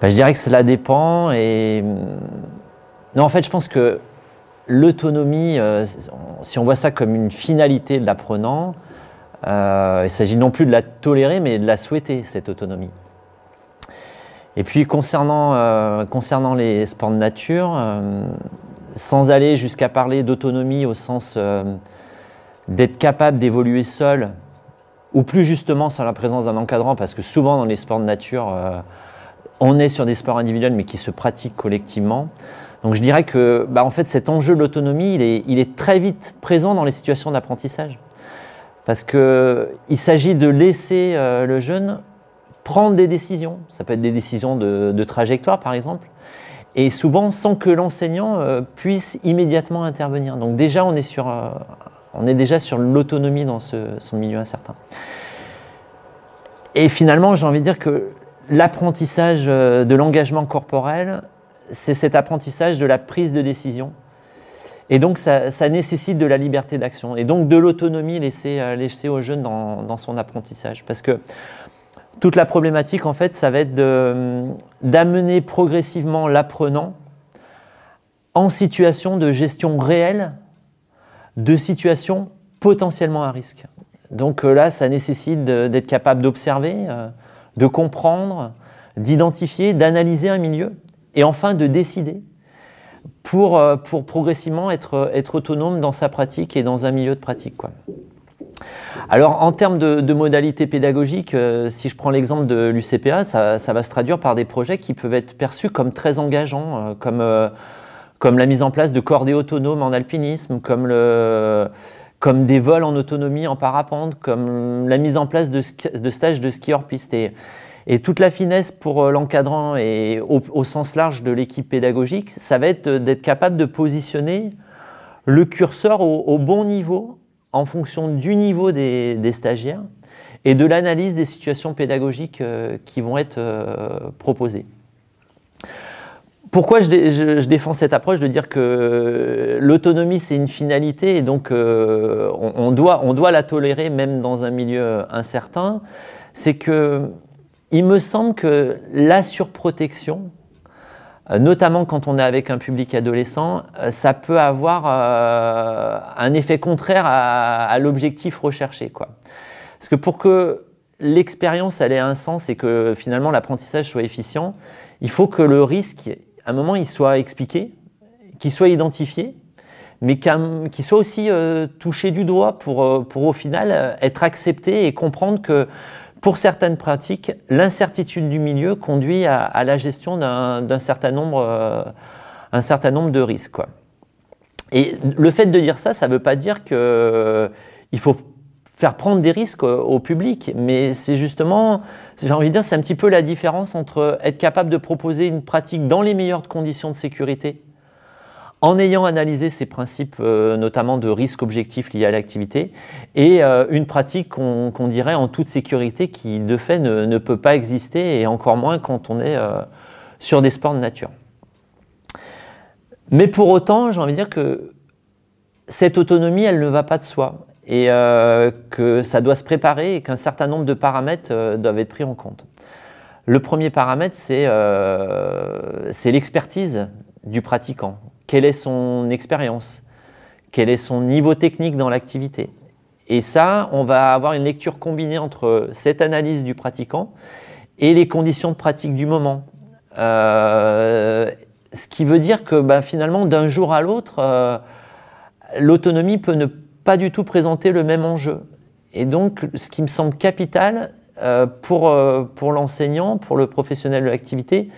Bah, je dirais que cela dépend. Et... Mm, en fait, je pense que l'autonomie, euh, si on voit ça comme une finalité de l'apprenant, euh, il s'agit non plus de la tolérer, mais de la souhaiter, cette autonomie. Et puis concernant, euh, concernant les sports de nature, euh, sans aller jusqu'à parler d'autonomie au sens d'être capable d'évoluer seul, ou plus justement sans la présence d'un encadrant, parce que souvent dans les sports de nature, on est sur des sports individuels mais qui se pratiquent collectivement. Donc je dirais que bah, en fait cet enjeu de l'autonomie, il est, très vite présent dans les situations d'apprentissage. Parce qu'il s'agit de laisser euh, le jeune prendre des décisions. Ça peut être des décisions de, trajectoire par exemple. Et souvent sans que l'enseignant euh, puisse immédiatement intervenir. Donc déjà on est, sur, euh, déjà sur l'autonomie dans ce, son milieu incertain. Et finalement j'ai envie de dire que l'apprentissage euh, de l'engagement corporel, c'est cet apprentissage de la prise de décision. Et donc, ça, nécessite de la liberté d'action et donc de l'autonomie laissée, euh, laisser aux jeunes dans, dans, son apprentissage. Parce que toute la problématique, en fait, ça va être euh, d'amener progressivement l'apprenant en situation de gestion réelle de situations potentiellement à risque. Donc là, ça nécessite d'être capable d'observer, de comprendre, d'identifier, d'analyser un milieu et enfin de décider pour, euh, progressivement être, autonome dans sa pratique et dans un milieu de pratique. Alors, en termes de, modalités pédagogiques, euh, si je prends l'exemple de l'UCPA, ça, va se traduire par des projets qui peuvent être perçus comme très engageants, euh, comme, comme la mise en place de cordées autonomes en alpinisme, comme le, comme des vols en autonomie en parapente, comme la mise en place de, de stages de ski hors piste. Et, toute la finesse pour euh, l'encadrant et au, sens large de l'équipe pédagogique, ça va être euh, d'être capable de positionner le curseur au, bon niveau en fonction du niveau des stagiaires et de l'analyse des situations pédagogiques euh, qui vont être proposées. Pourquoi je, défends cette approche de dire que euh, l'autonomie, c'est une finalité et donc euh, on, doit, on doit la tolérer même dans un milieu euh, incertain C'est que il me semble que la surprotection, notamment quand on est avec un public adolescent, ça peut avoir un effet contraire à, l'objectif recherché. Quoi. Parce que pour que l'expérience ait un sens et que finalement l'apprentissage soit efficient, il faut que le risque un moment, il soit expliqué, qu'il soit identifié, mais qu'il soit aussi euh, touché du doigt pour, euh, pour au final euh, être accepté et comprendre que pour certaines pratiques, l'incertitude du milieu conduit à, la gestion d'un certain, nombre, un certain nombre de risques. Et le fait de dire ça, ça ne veut pas dire qu'il faut faire prendre des risques euh, au public. Mais c'est justement, j'ai envie de dire, c'est un petit peu la différence entre être capable de proposer une pratique dans les meilleures conditions de sécurité, en ayant analysé ces principes, euh, notamment de risque objectif lié à l'activité, et euh, une pratique qu'on dirait en toute sécurité qui, de fait, ne, peut pas exister, et encore moins quand on est sur des sports de nature. Mais pour autant, j'ai envie de dire que cette autonomie, elle ne va pas de soi et euh, que ça doit se préparer et qu'un certain nombre de paramètres euh, doivent être pris en compte. Le premier paramètre, euh, c'est l'expertise du pratiquant. Quelle est son expérience Quel est son niveau technique dans l'activité Et ça, on va avoir une lecture combinée entre cette analyse du pratiquant et les conditions de pratique du moment. ce qui veut dire que ben, finalement, d'un jour à l'autre, l'autonomie peut ne pas pas du tout présenté le même enjeu. Et donc, ce qui me semble capital euh, pour, euh, pour l'enseignant, pour le professionnel de l'activité,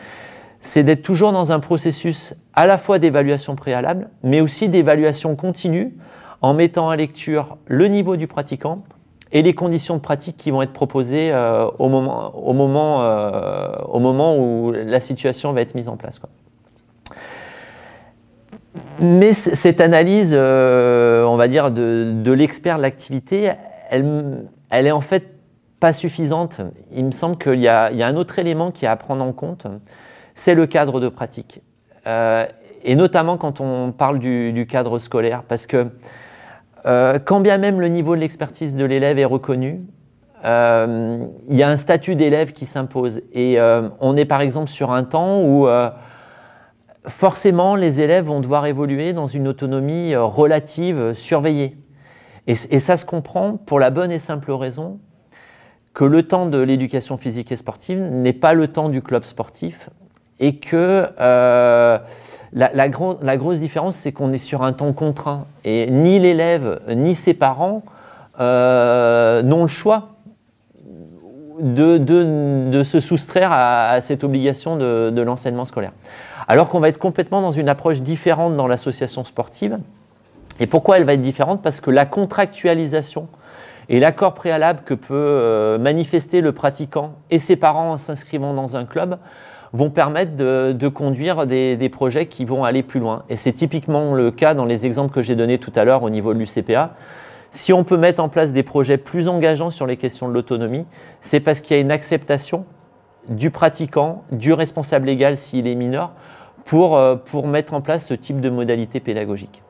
c'est d'être toujours dans un processus à la fois d'évaluation préalable, mais aussi d'évaluation continue, en mettant à lecture le niveau du pratiquant et les conditions de pratique qui vont être proposées euh, au, moment, au, moment, au moment où la situation va être mise en place. Mais cette analyse, euh, on va dire, de, l'expert de l'activité, elle, elle est en fait pas suffisante. Il me semble qu'il y, a un autre élément qui est à prendre en compte, c'est le cadre de pratique. Euh, et notamment quand on parle du, cadre scolaire, parce que euh, quand bien même le niveau de l'expertise de l'élève est reconnu, il y a un statut d'élève qui s'impose. Et on est par exemple sur un temps où forcément, les élèves vont devoir évoluer dans une autonomie euh, relative euh, surveillée. Et, ça se comprend pour la bonne et simple raison que le temps de l'éducation physique et sportive n'est pas le temps du club sportif et que euh, la, grosse différence, c'est qu'on est sur un temps contraint et ni l'élève ni ses parents n'ont le choix de, se soustraire à, cette obligation de l'enseignement scolaire. Alors qu'on va être complètement dans une approche différente dans l'association sportive. Et pourquoi elle va être différente Parce que la contractualisation et l'accord préalable que peut euh, manifester le pratiquant et ses parents en s'inscrivant dans un club vont permettre de, conduire des, des, projets qui vont aller plus loin. Et c'est typiquement le cas dans les exemples que j'ai donnés tout à l'heure au niveau de l'UCPA. Si on peut mettre en place des projets plus engageants sur les questions de l'autonomie, c'est parce qu'il y a une acceptation du pratiquant, du responsable légal s'il est mineur, pour, euh, pour mettre en place ce type de modalité pédagogique.